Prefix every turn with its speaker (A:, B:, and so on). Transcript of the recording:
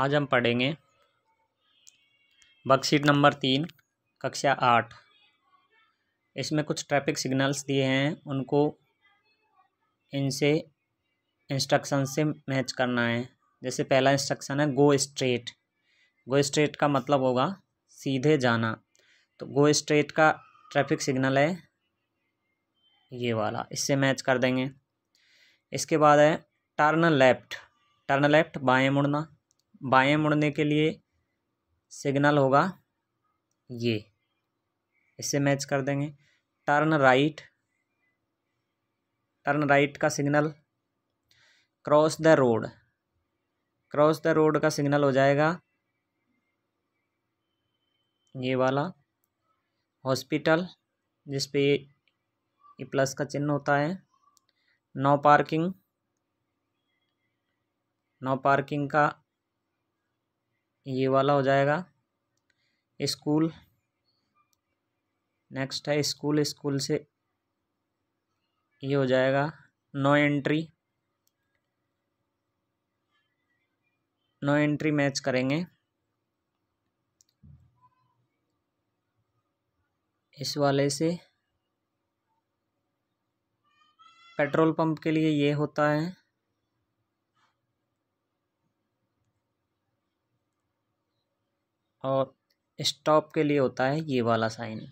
A: आज हम पढ़ेंगे वर्कशीट नंबर तीन कक्षा आठ इसमें कुछ ट्रैफिक सिग्नल्स दिए हैं उनको इनसे इंस्ट्रक्शन से मैच करना है जैसे पहला इंस्ट्रक्शन है गो स्ट्रेट गो स्ट्रेट का मतलब होगा सीधे जाना तो गो स्ट्रेट का ट्रैफिक सिग्नल है ये वाला इससे मैच कर देंगे इसके बाद है टर्न लेफ्ट टर्न लेफ्ट बाएं मुड़ना बाएं मुड़ने के लिए सिग्नल होगा ये इससे मैच कर देंगे टर्न राइट टर्न राइट का signal cross the road cross the road का सिग्नल हो जाएगा ये वाला हॉस्पिटल जिस पे ये प्लस का चिन्ह होता है नो पार्किंग नो पार्किंग का ये वाला हो जाएगा स्कूल नेक्स्ट है स्कूल स्कूल से ये हो जाएगा no entry no entry match करेंगे इस वाले से पेट्रोल पंप के लिए ये होता है और स्टॉप के लिए होता है ये वाला साइन